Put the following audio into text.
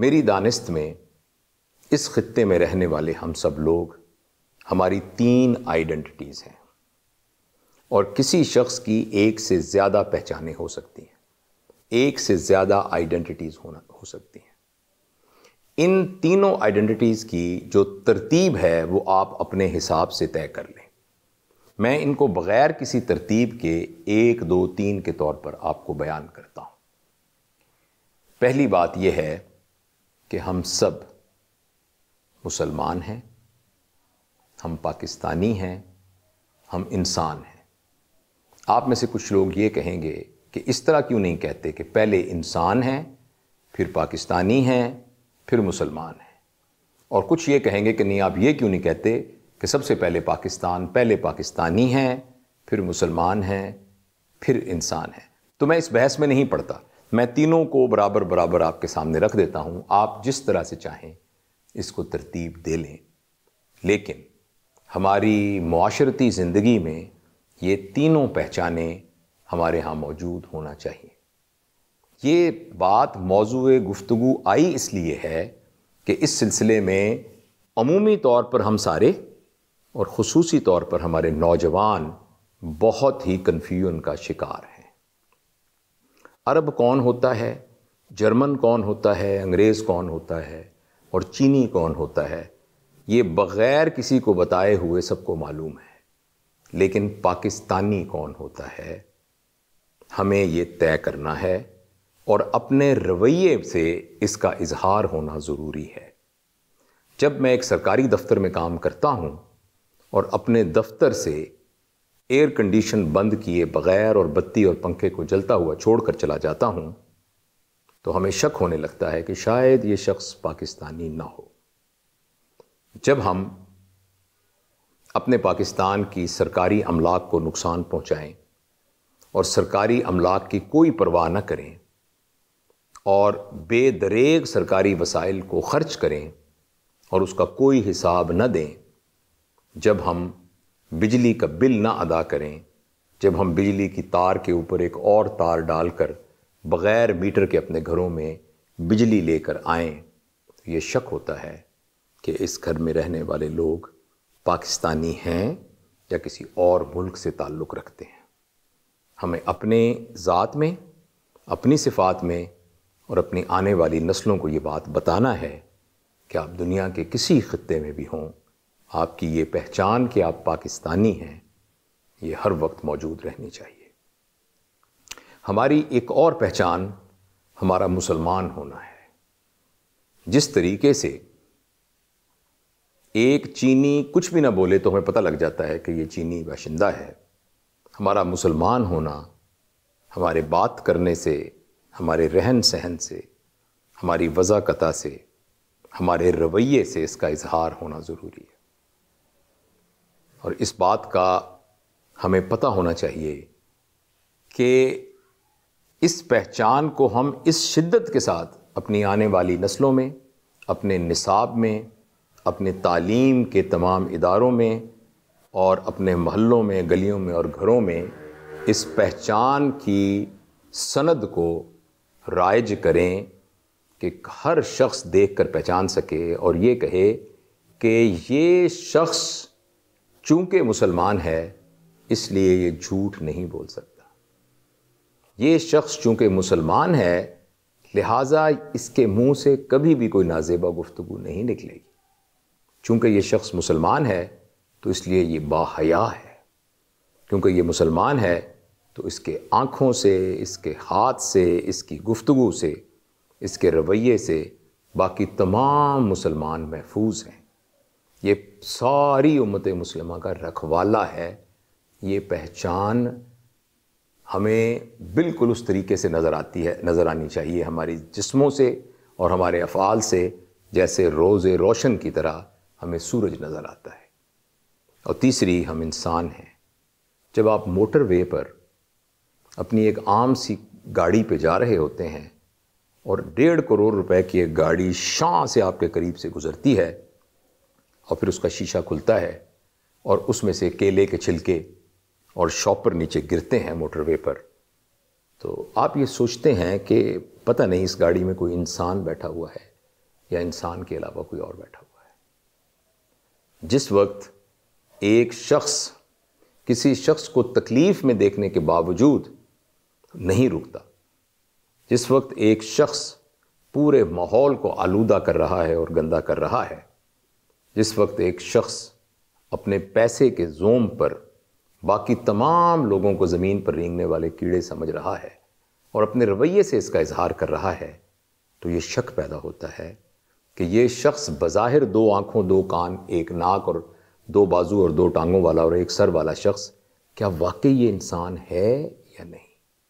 मेरी दानिस्त में इस खत्ते में रहने वाले हम सब लोग हमारी तीन आइडेंटिटीज़ हैं और किसी शख्स की एक से ज़्यादा पहचानें हो सकती हैं एक से ज़्यादा आइडेंटिटीज़ होना हो सकती हैं इन तीनों आइडेंटिटीज़ की जो तरतीब है वो आप अपने हिसाब से तय कर लें मैं इनको बग़ैर किसी तरतीब के एक दो तीन के तौर पर आपको बयान करता हूँ पहली बात यह है कि हम सब मुसलमान हैं हम पाकिस्तानी हैं हम इंसान हैं आप में से कुछ लोग ये कहेंगे कि इस तरह क्यों नहीं कहते कि पहले इंसान हैं फिर पाकिस्तानी हैं फिर मुसलमान हैं और कुछ ये कहेंगे कि नहीं आप ये क्यों नहीं कहते कि सबसे पहले पाकिस्तान पहले पाकिस्तानी हैं फिर मुसलमान हैं फिर इंसान हैं तो मैं इस बहस में नहीं पढ़ता मैं तीनों को बराबर बराबर आपके सामने रख देता हूं आप जिस तरह से चाहें इसको तरतीब दे लें लेकिन हमारी माशरती ज़िंदगी में ये तीनों पहचाने हमारे यहाँ मौजूद होना चाहिए ये बात मौजू गुफ्तु आई इसलिए है कि इस सिलसिले में अमूमी तौर पर हम सारे और खसूसी तौर पर हमारे नौजवान बहुत ही कन्फ्यूजन का शिकार हैं अरब कौन होता है जर्मन कौन होता है अंग्रेज़ कौन होता है और चीनी कौन होता है ये बग़ैर किसी को बताए हुए सबको मालूम है लेकिन पाकिस्तानी कौन होता है हमें ये तय करना है और अपने रवैये से इसका इजहार होना ज़रूरी है जब मैं एक सरकारी दफ्तर में काम करता हूँ और अपने दफ्तर से एयर कंडीशन बंद किए बगैर और बत्ती और पंखे को जलता हुआ छोड़कर चला जाता हूँ तो हमें शक होने लगता है कि शायद ये शख्स पाकिस्तानी ना हो जब हम अपने पाकिस्तान की सरकारी अमलाक को नुकसान पहुँचाएँ और सरकारी अमलाक की कोई परवाह न करें और बेदरेग सरकारी वसाइल को ख़र्च करें और उसका कोई हिसाब न दें जब हम बिजली का बिल ना अदा करें जब हम बिजली की तार के ऊपर एक और तार डालकर बग़ैर मीटर के अपने घरों में बिजली लेकर आए तो ये शक होता है कि इस घर में रहने वाले लोग पाकिस्तानी हैं या किसी और मुल्क से ताल्लुक़ रखते हैं हमें अपने ज़ात में अपनी सिफात में और अपनी आने वाली नस्लों को ये बात बताना है कि आप दुनिया के किसी खत्े में भी हों आपकी ये पहचान कि आप पाकिस्तानी हैं ये हर वक्त मौजूद रहनी चाहिए हमारी एक और पहचान हमारा मुसलमान होना है जिस तरीके से एक चीनी कुछ भी ना बोले तो हमें पता लग जाता है कि ये चीनी बाशिंदा है हमारा मुसलमान होना हमारे बात करने से हमारे रहन सहन से हमारी वज़ाकता से हमारे रवैये से इसका इजहार होना ज़रूरी है और इस बात का हमें पता होना चाहिए कि इस पहचान को हम इस शिद्दत के साथ अपनी आने वाली नस्लों में अपने निसाब में अपने तालीम के तमाम इदारों में और अपने महलों में गलियों में और घरों में इस पहचान की सनद को राइज करें कि हर शख्स देख कर पहचान सके और ये कहे कि ये शख्स चूंकि मुसलमान है इसलिए ये झूठ नहीं बोल सकता ये शख्स चूंकि मुसलमान है लिहाजा इसके मुंह से कभी भी कोई नाजेबा गुफ्तु नहीं निकलेगी चूंकि ये शख्स मुसलमान है तो इसलिए ये बाहया है क्योंकि ये मुसलमान है तो इसके आँखों से इसके हाथ से इसकी गुफ्तु से इसके रवैये से बाकी तमाम मुसलमान महफूज हैं ये सारी उम्मत मुसलमा का रखवाला है ये पहचान हमें बिल्कुल उस तरीके से नज़र आती है नज़र आनी चाहिए हमारी जिस्मों से और हमारे अफ़ाल से जैसे रोज़ रोशन की तरह हमें सूरज नज़र आता है और तीसरी हम इंसान हैं जब आप मोटरवे पर अपनी एक आम सी गाड़ी पे जा रहे होते हैं और डेढ़ करोड़ रुपए की एक गाड़ी शां से आपके करीब से गुज़रती है और फिर उसका शीशा खुलता है और उसमें से केले के छिलके और शॉपर नीचे गिरते हैं मोटरवे पर तो आप ये सोचते हैं कि पता नहीं इस गाड़ी में कोई इंसान बैठा हुआ है या इंसान के अलावा कोई और बैठा हुआ है जिस वक्त एक शख्स किसी शख्स को तकलीफ में देखने के बावजूद नहीं रुकता जिस वक्त एक शख्स पूरे माहौल को आलूदा कर रहा है और गंदा कर रहा है जिस वक्त एक शख्स अपने पैसे के जोम पर बाकी तमाम लोगों को ज़मीन पर रेंगने वाले कीड़े समझ रहा है और अपने रवैये से इसका इजहार कर रहा है तो ये शक पैदा होता है कि ये शख्स बज़ाहिर दो आँखों दो कान एक नाक और दो बाजू और दो टांगों वाला और एक सर वाला शख्स क्या वाकई ये इंसान है या नहीं